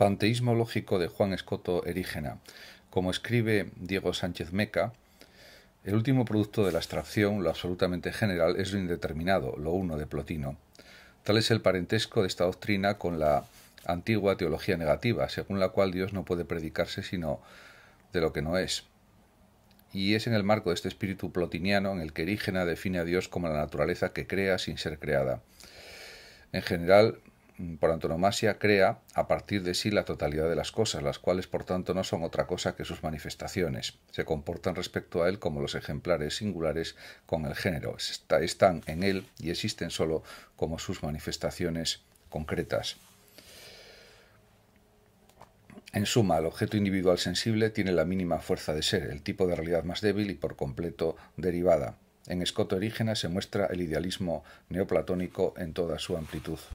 panteísmo lógico de Juan Escoto Erígena. Como escribe Diego Sánchez Meca, el último producto de la abstracción, lo absolutamente general, es lo indeterminado, lo uno de Plotino. Tal es el parentesco de esta doctrina con la antigua teología negativa, según la cual Dios no puede predicarse sino de lo que no es. Y es en el marco de este espíritu plotiniano en el que Erígena define a Dios como la naturaleza que crea sin ser creada. En general, Mm, por antonomasia, crea a partir de sí la totalidad de las cosas, las cuales por tanto no son otra cosa que sus manifestaciones. Se comportan respecto a él como los ejemplares singulares con el género. Están en él y existen sólo como sus manifestaciones concretas. En suma, el objeto individual sensible tiene la mínima fuerza de ser, el tipo de realidad más débil y por completo derivada. En Escoto Erígena se muestra el idealismo neoplatónico en toda su amplitud.